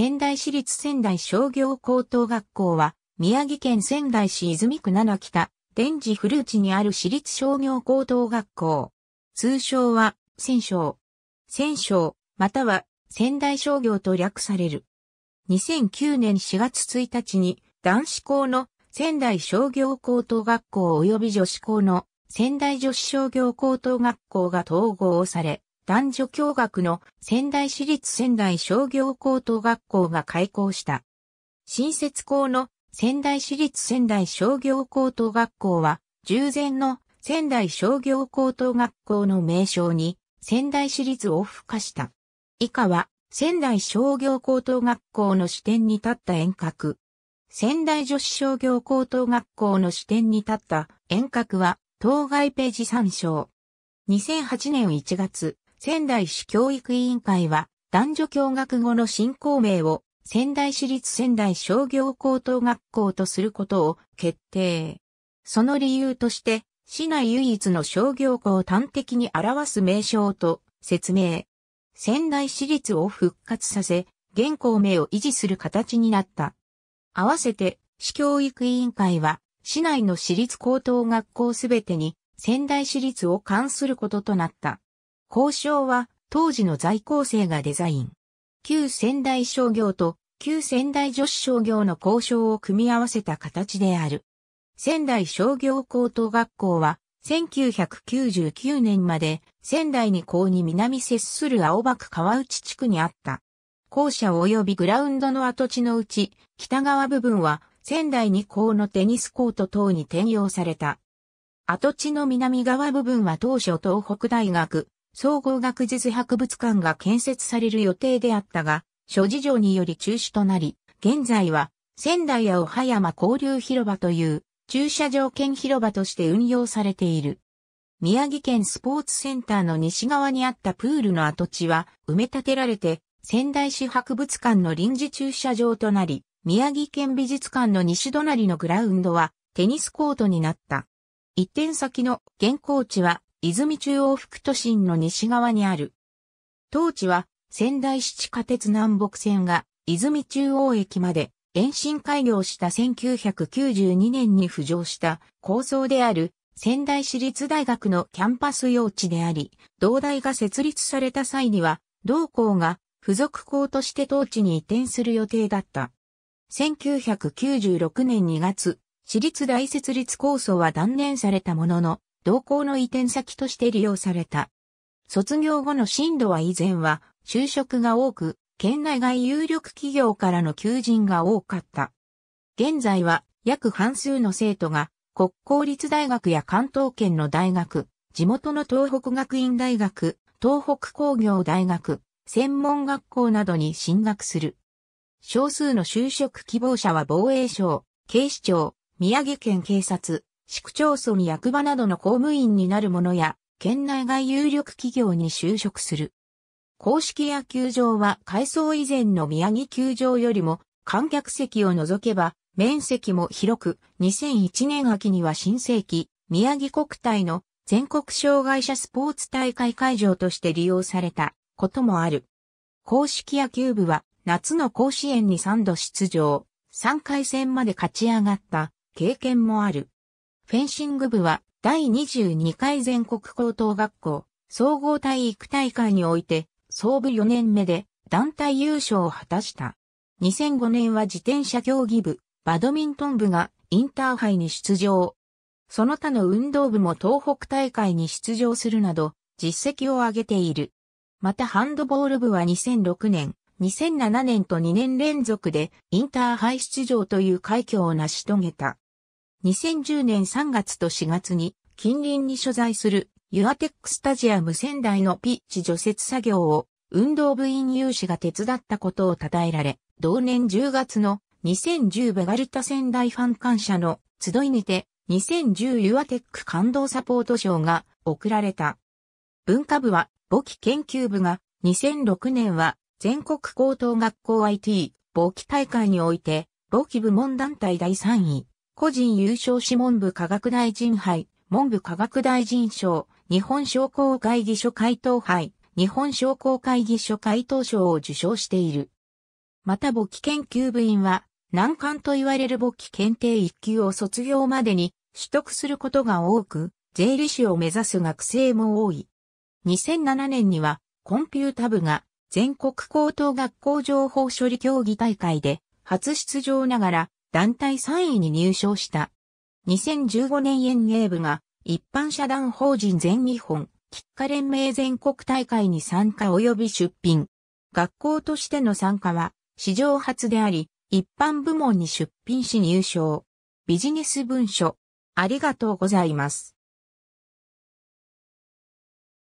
仙台市立仙台商業高等学校は、宮城県仙台市泉区七北、電磁古内にある市立商業高等学校。通称は、仙商。仙商、または、仙台商業と略される。2009年4月1日に、男子校の仙台商業高等学校及び女子校の仙台女子商業高等学校が統合され、男女共学の仙台市立仙台商業高等学校が開校した。新設校の仙台市立仙台商業高等学校は、従前の仙台商業高等学校の名称に仙台市立を付加した。以下は仙台商業高等学校の視点に立った遠隔。仙台女子商業高等学校の視点に立った遠隔は当該ページ参照。2008年1月、仙台市教育委員会は、男女共学後の新校名を仙台市立仙台商業高等学校とすることを決定。その理由として、市内唯一の商業校を端的に表す名称と説明。仙台市立を復活させ、現校名を維持する形になった。合わせて、市教育委員会は、市内の市立高等学校すべてに仙台市立を関することとなった。交渉は当時の在校生がデザイン。旧仙台商業と旧仙台女子商業の交渉を組み合わせた形である。仙台商業高等学校は1999年まで仙台に校に南接する青葉区川内地区にあった。校舎及びグラウンドの跡地のうち北側部分は仙台に校のテニスコート等に転用された。跡地の南側部分は当初東北大学総合学術博物館が建設される予定であったが、諸事情により中止となり、現在は仙台や小葉山交流広場という駐車場兼広場として運用されている。宮城県スポーツセンターの西側にあったプールの跡地は埋め立てられて仙台市博物館の臨時駐車場となり、宮城県美術館の西隣のグラウンドはテニスコートになった。一点先の現行地は泉中央副都心の西側にある。当地は仙台市地下鉄南北線が泉中央駅まで延伸開業した1992年に浮上した構想である仙台市立大学のキャンパス用地であり、同大が設立された際には、同校が付属校として当地に移転する予定だった。1996年2月、私立大設立構想は断念されたものの、同校の移転先として利用された。卒業後の進路は以前は就職が多く、県内外有力企業からの求人が多かった。現在は約半数の生徒が国公立大学や関東圏の大学、地元の東北学院大学、東北工業大学、専門学校などに進学する。少数の就職希望者は防衛省、警視庁、宮城県警察、市区町村役場などの公務員になる者や、県内外有力企業に就職する。公式野球場は改装以前の宮城球場よりも観客席を除けば面積も広く2001年秋には新世紀宮城国体の全国障害者スポーツ大会会場として利用されたこともある。公式野球部は夏の甲子園に3度出場、3回戦まで勝ち上がった経験もある。フェンシング部は第22回全国高等学校総合体育大会において総部4年目で団体優勝を果たした。2005年は自転車競技部、バドミントン部がインターハイに出場。その他の運動部も東北大会に出場するなど実績を上げている。またハンドボール部は2006年、2007年と2年連続でインターハイ出場という快挙を成し遂げた。2010年3月と4月に近隣に所在するユアテックスタジアム仙台のピッチ除雪作業を運動部員有志が手伝ったことを称えられ、同年10月の2010ベガルタ仙台ファン感謝の集いにて2010ユアテック感動サポート賞が贈られた。文化部は簿記研究部が2006年は全国高等学校 IT 簿記大会において簿記部門団体第3位、個人優勝し文部科学大臣杯、文部科学大臣賞、日本商工会議所回答杯、日本商工会議所回答賞を受賞している。また簿記研究部員は、難関と言われる簿記検定1級を卒業までに取得することが多く、税理士を目指す学生も多い。2007年には、コンピュータ部が全国高等学校情報処理協議大会で初出場ながら団体3位に入賞した。2015年遠泳部が一般社団法人全日本、喫下連盟全国大会に参加及び出品。学校としての参加は史上初であり、一般部門に出品し入賞。ビジネス文書。ありがとうございます。